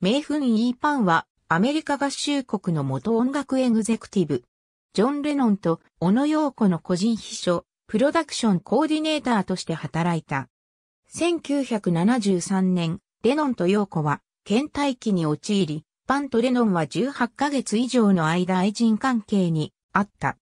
名ン・イーパンはアメリカ合衆国の元音楽エグゼクティブ。ジョン・レノンと小野洋子の個人秘書、プロダクションコーディネーターとして働いた。1973年、レノンと洋子は倦怠期に陥り、パンとレノンは18ヶ月以上の間愛人関係にあった。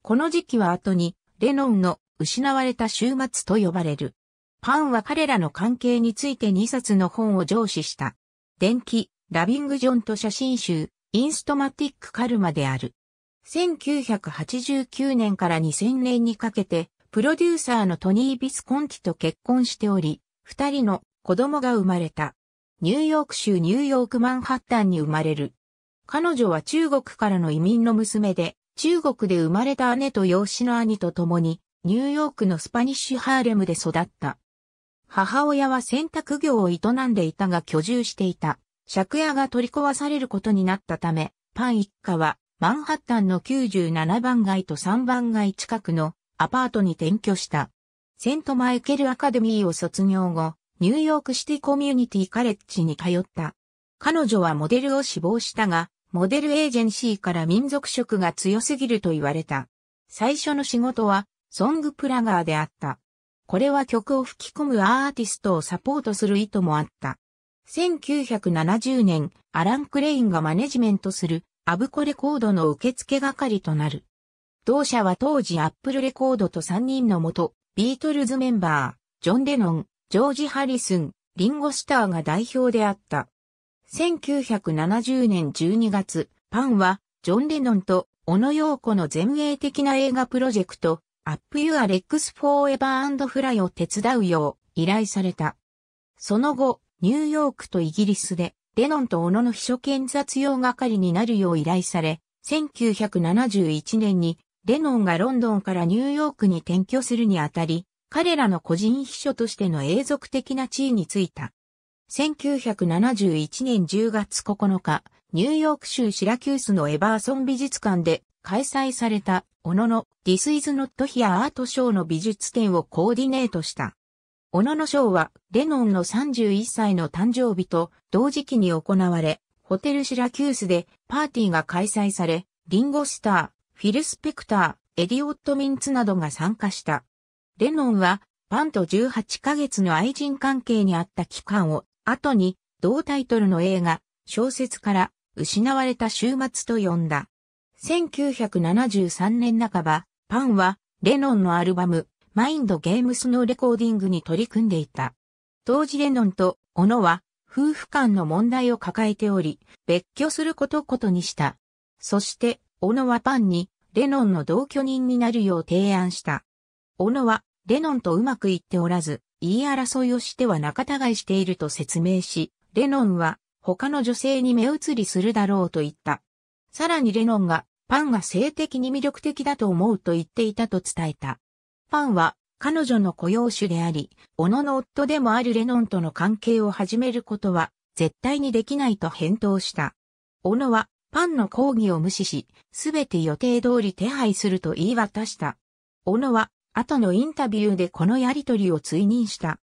この時期は後に、レノンの失われた週末と呼ばれる。パンは彼らの関係について2冊の本を上司した。電気、ラビング・ジョンと写真集、インストマティック・カルマである。1989年から2000年にかけて、プロデューサーのトニー・ビスコンティと結婚しており、二人の子供が生まれた。ニューヨーク州ニューヨークマンハッタンに生まれる。彼女は中国からの移民の娘で、中国で生まれた姉と養子の兄と共に、ニューヨークのスパニッシュハーレムで育った。母親は洗濯業を営んでいたが居住していた。借家が取り壊されることになったため、パン一家はマンハッタンの97番街と3番街近くのアパートに転居した。セントマイケルアカデミーを卒業後、ニューヨークシティコミュニティカレッジに通った。彼女はモデルを志望したが、モデルエージェンシーから民族色が強すぎると言われた。最初の仕事は、ソングプラガーであった。これは曲を吹き込むアーティストをサポートする意図もあった。1970年、アラン・クレインがマネジメントするアブコレコードの受付係となる。同社は当時アップルレコードと3人の元、ビートルズメンバー、ジョン・レノン、ジョージ・ハリスン、リンゴ・スターが代表であった。1970年12月、パンは、ジョン・レノンと、小野洋子の前衛的な映画プロジェクト、アップユアレックスフォーエバーフライを手伝うよう依頼された。その後、ニューヨークとイギリスで、レノンとオノの秘書兼雑用係になるよう依頼され、1971年に、レノンがロンドンからニューヨークに転居するにあたり、彼らの個人秘書としての永続的な地位についた。1971年10月9日、ニューヨーク州シラキュースのエバーソン美術館で開催された、小野の This is not here アートショーの美術展をコーディネートした。小野のショーは、レノンの31歳の誕生日と同時期に行われ、ホテルシラキュースでパーティーが開催され、リンゴスター、フィル・スペクター、エディオット・ミンツなどが参加した。レノンは、パンと18ヶ月の愛人関係にあった期間を、後に、同タイトルの映画、小説から、失われた週末と呼んだ。1973年半ば、パンは、レノンのアルバム、マインドゲームスのレコーディングに取り組んでいた。当時レノンと、オノは、夫婦間の問題を抱えており、別居することことにした。そして、オノはパンに、レノンの同居人になるよう提案した。オノは、レノンとうまくいっておらず、言い争いをしては仲違いしていると説明し、レノンは、他の女性に目移りするだろうと言った。さらにレノンが、パンが性的に魅力的だと思うと言っていたと伝えた。パンは、彼女の雇用主であり、小野の夫でもあるレノンとの関係を始めることは、絶対にできないと返答した。小野は、パンの抗議を無視し、すべて予定通り手配すると言い渡した。小野は、後のインタビューでこのやりとりを追認した。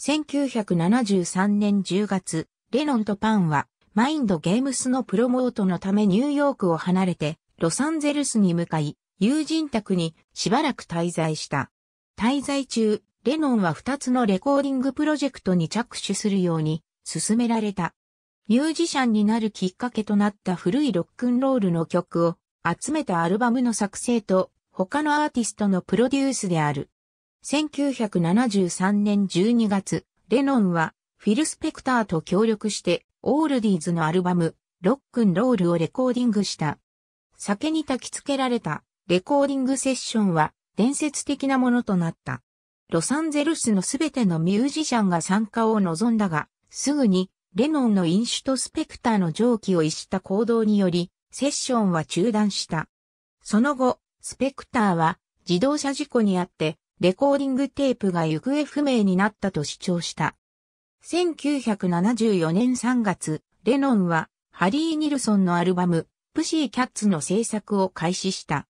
1973年10月、レノンとパンは、マインドゲームスのプロモートのためニューヨークを離れて、ロサンゼルスに向かい、友人宅にしばらく滞在した。滞在中、レノンは2つのレコーディングプロジェクトに着手するように勧められた。ミュージシャンになるきっかけとなった古いロックンロールの曲を集めたアルバムの作成と他のアーティストのプロデュースである。1973年12月、レノンはフィル・スペクターと協力して、オールディーズのアルバム、ロックンロールをレコーディングした。酒に焚き付けられたレコーディングセッションは伝説的なものとなった。ロサンゼルスのすべてのミュージシャンが参加を望んだが、すぐにレノンの飲酒とスペクターの蒸気を逸した行動により、セッションは中断した。その後、スペクターは自動車事故にあって、レコーディングテープが行方不明になったと主張した。1974年3月、レノンはハリー・ニルソンのアルバム、プシー・キャッツの制作を開始した。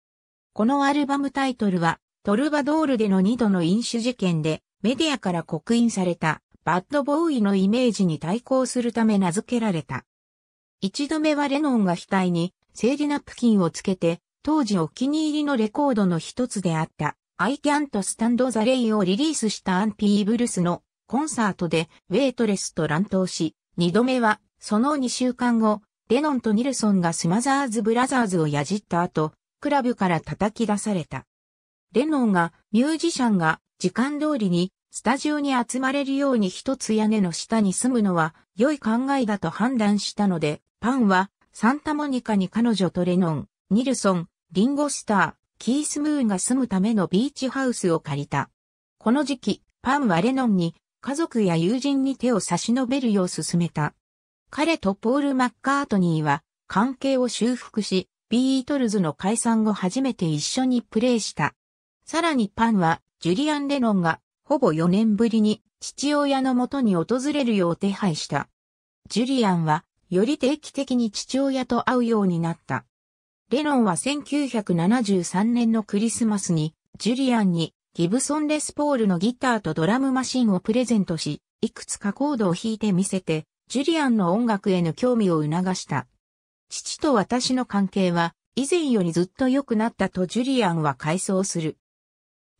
このアルバムタイトルは、トルバドールでの2度の飲酒事件で、メディアから刻印された、バッドボーイのイメージに対抗するため名付けられた。一度目はレノンが額に、生理ナプキンをつけて、当時お気に入りのレコードの一つであった、I Can't Stand the r a y をリリースしたアンピーブルスのコンサートでウェイトレスと乱闘し、二度目は、その2週間後、レノンとニルソンがスマザーズ・ブラザーズをやじった後、クラブから叩き出された。レノンが、ミュージシャンが、時間通りに、スタジオに集まれるように一つ屋根の下に住むのは、良い考えだと判断したので、パンは、サンタモニカに彼女とレノン、ニルソン、リンゴスター、キースムーンが住むためのビーチハウスを借りた。この時期、パンはレノンに家族や友人に手を差し伸べるよう勧めた。彼とポール・マッカートニーは関係を修復し、ビートルズの解散後初めて一緒にプレーした。さらにパンは、ジュリアン・レノンが、ほぼ4年ぶりに、父親のもとに訪れるよう手配した。ジュリアンは、より定期的に父親と会うようになった。レノンは1973年のクリスマスに、ジュリアンに、ギブソンレスポールのギターとドラムマシンをプレゼントし、いくつかコードを弾いてみせて、ジュリアンの音楽への興味を促した。父と私の関係は、以前よりずっと良くなったとジュリアンは回想する。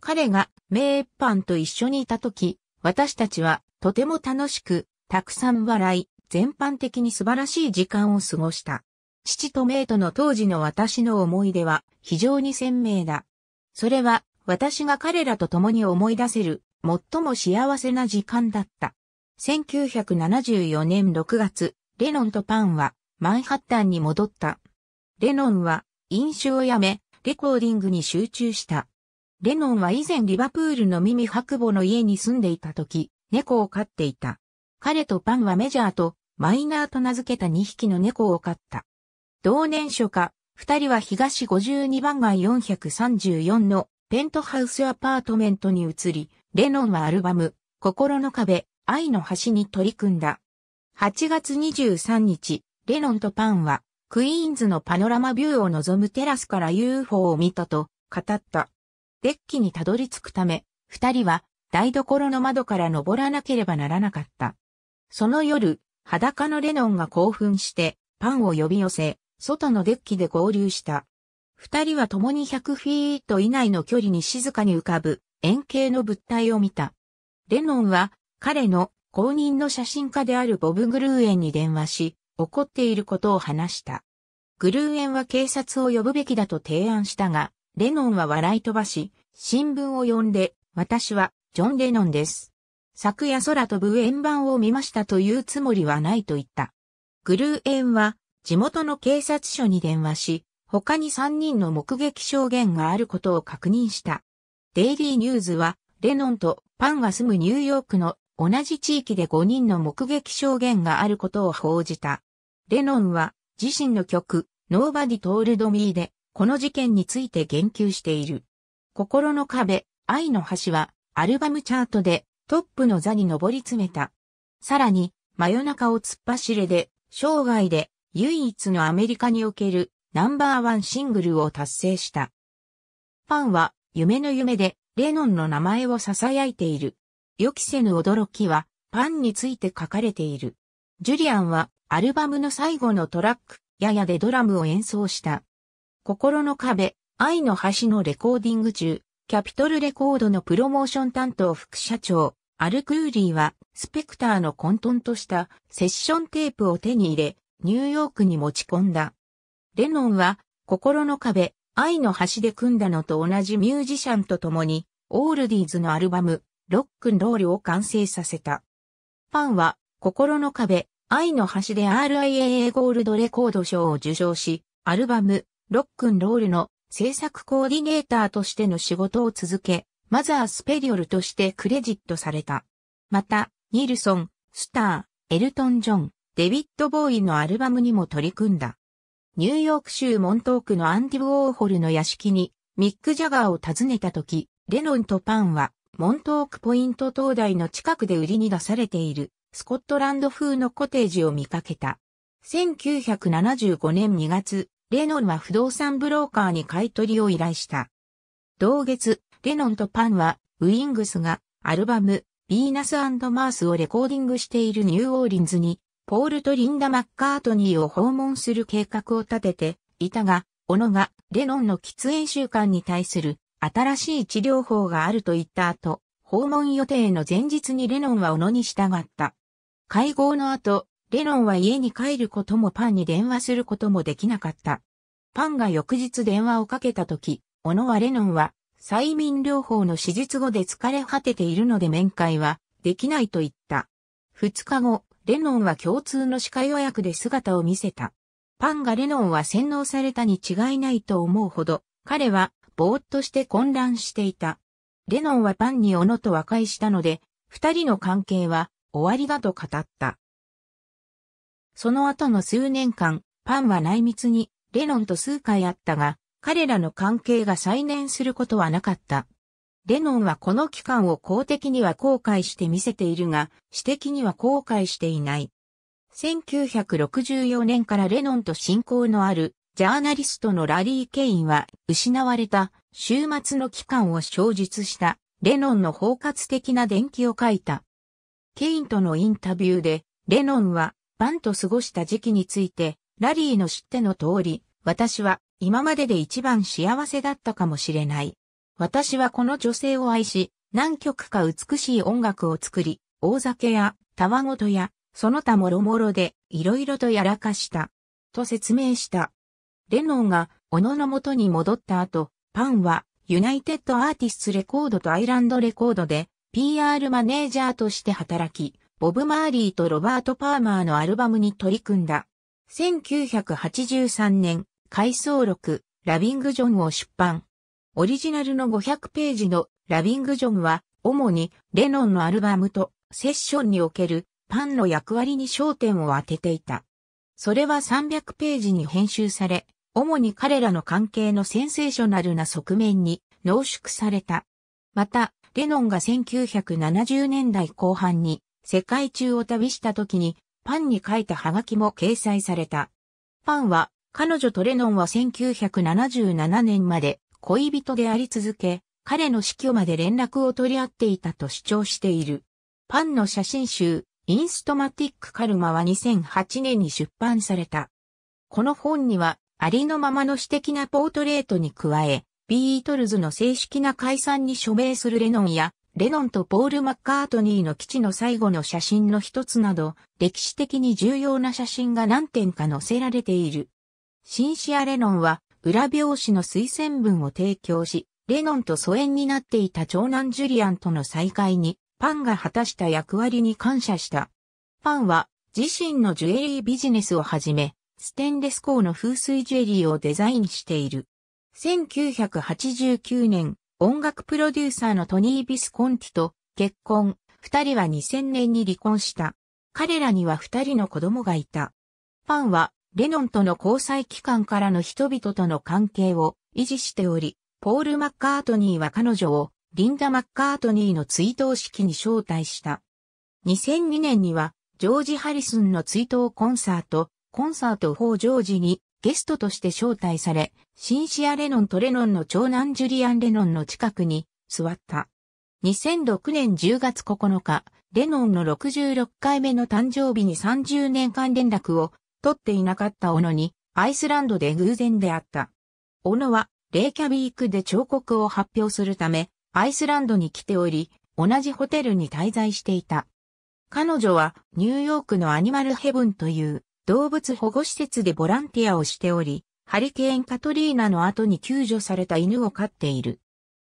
彼が名一般と一緒にいた時、私たちはとても楽しく、たくさん笑い、全般的に素晴らしい時間を過ごした。父とメイとの当時の私の思い出は非常に鮮明だ。それは私が彼らと共に思い出せる、最も幸せな時間だった。1974年6月、レノンとパンは、マンハッタンに戻った。レノンは、飲酒をやめ、レコーディングに集中した。レノンは以前リバプールのミミ白母の家に住んでいた時、猫を飼っていた。彼とパンはメジャーとマイナーと名付けた2匹の猫を飼った。同年初夏、二人は東52番街434のペントハウスアパートメントに移り、レノンはアルバム、心の壁、愛の橋に取り組んだ。8月23日、レノンとパンは、クイーンズのパノラマビューを望むテラスから UFO を見たと語った。デッキにたどり着くため、二人は台所の窓から登らなければならなかった。その夜、裸のレノンが興奮してパンを呼び寄せ、外のデッキで合流した。二人は共に100フィート以内の距離に静かに浮かぶ円形の物体を見た。レノンは彼の公認の写真家であるボブ・グルーエンに電話し、怒っていることを話した。グルーエンは警察を呼ぶべきだと提案したが、レノンは笑い飛ばし、新聞を読んで、私はジョン・レノンです。昨夜空飛ぶ円盤を見ましたというつもりはないと言った。グルーエンは地元の警察署に電話し、他に3人の目撃証言があることを確認した。デイリーニューズは、レノンとパンが住むニューヨークの同じ地域で5人の目撃証言があることを報じた。レノンは自身の曲、Nobody Told Me で、この事件について言及している。心の壁、愛の橋は、アルバムチャートでトップの座に上り詰めた。さらに、真夜中を突っ走れで、生涯で唯一のアメリカにおけるナンバーワンシングルを達成した。ファンは夢の夢でレノンの名前を囁いている。予期せぬ驚きはパンについて書かれている。ジュリアンはアルバムの最後のトラック、ややでドラムを演奏した。心の壁、愛の橋のレコーディング中、キャピトルレコードのプロモーション担当副社長、アルクーリーは、スペクターの混沌としたセッションテープを手に入れ、ニューヨークに持ち込んだ。レノンは、心の壁、愛の橋で組んだのと同じミュージシャンと共に、オールディーズのアルバム、ロックンロールを完成させた。ファンは、心の壁、愛の橋で RIAA ゴールドレコード賞を受賞し、アルバム、ロックンロールの制作コーディネーターとしての仕事を続け、マザースペリオルとしてクレジットされた。また、ニルソン、スター、エルトン・ジョン、デビッド・ボーイのアルバムにも取り組んだ。ニューヨーク州モントークのアンディ・ウォーホルの屋敷にミック・ジャガーを訪ねた時、レノンとパンはモントークポイント灯台の近くで売りに出されているスコットランド風のコテージを見かけた。1975年2月、レノンは不動産ブローカーに買い取りを依頼した。同月、レノンとパンはウィングスがアルバム、ビーナスマースをレコーディングしているニューオーリンズにポールとリンダ・マッカートニーを訪問する計画を立てていたが、オノがレノンの喫煙習慣に対する新しい治療法があると言った後、訪問予定の前日にレノンはオノに従った。会合の後、レノンは家に帰ることもパンに電話することもできなかった。パンが翌日電話をかけた時、小野はレノンは催眠療法の手術後で疲れ果てているので面会はできないと言った。二日後、レノンは共通の歯科予約で姿を見せた。パンがレノンは洗脳されたに違いないと思うほど、彼はぼーっとして混乱していた。レノンはパンに斧と和解したので、二人の関係は終わりだと語った。その後の数年間、パンは内密にレノンと数回あったが、彼らの関係が再燃することはなかった。レノンはこの期間を公的には後悔して見せているが、私的には後悔していない。1964年からレノンと親交のあるジャーナリストのラリー・ケインは失われた週末の期間を小述したレノンの包括的な伝記を書いた。ケインとのインタビューでレノンはバンと過ごした時期についてラリーの知っての通り私は今までで一番幸せだったかもしれない。私はこの女性を愛し、何曲か美しい音楽を作り、大酒や、たわごとや、その他もろもろで、いろいろとやらかした。と説明した。レノンが、小野の元に戻った後、パンは、ユナイテッドアーティストレコードとアイランドレコードで、PR マネージャーとして働き、ボブ・マーリーとロバート・パーマーのアルバムに取り組んだ。1983年、回想録、ラビング・ジョンを出版。オリジナルの500ページのラビング・ジョンは、主にレノンのアルバムとセッションにおけるパンの役割に焦点を当てていた。それは300ページに編集され、主に彼らの関係のセンセーショナルな側面に濃縮された。また、レノンが1970年代後半に世界中を旅した時にパンに書いたハガキも掲載された。パンは、彼女とレノンは1977年まで恋人であり続け、彼の死去まで連絡を取り合っていたと主張している。パンの写真集、インストマティックカルマは2008年に出版された。この本には、ありのままの私的なポートレートに加え、ビートルズの正式な解散に署名するレノンや、レノンとポール・マッカートニーの基地の最後の写真の一つなど、歴史的に重要な写真が何点か載せられている。シンシア・レノンは、裏表紙の推薦文を提供し、レノンと疎遠になっていた長男ジュリアンとの再会に、パンが果たした役割に感謝した。パンは、自身のジュエリービジネスをはじめ、ステンレス鋼の風水ジュエリーをデザインしている。1989年、音楽プロデューサーのトニー・ビスコンティと結婚、二人は2000年に離婚した。彼らには二人の子供がいた。パンはレノンとの交際期間からの人々との関係を維持しており、ポール・マッカートニーは彼女をリンダ・マッカートニーの追悼式に招待した。2002年には、ジョージ・ハリスンの追悼コンサート、コンサート・フォジョージにゲストとして招待され、シンシア・レノンとレノンの長男ジュリアン・レノンの近くに座った。2006年10月9日、レノンの66回目の誕生日に30年間連絡を取っていなかった斧に、アイスランドで偶然であった。斧は、レイキャビークで彫刻を発表するため、アイスランドに来ており、同じホテルに滞在していた。彼女は、ニューヨークのアニマルヘブンという、動物保護施設でボランティアをしており、ハリケーンカトリーナの後に救助された犬を飼っている。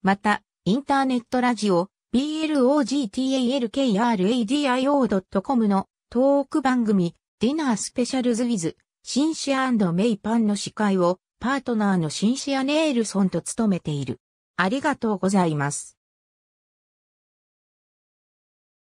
また、インターネットラジオ、blogtalkradio.com のトーク番組、ディナースペシャルズウィズ、シンシアメイパンの司会をパートナーのシンシア・ネイルソンと務めている。ありがとうございます。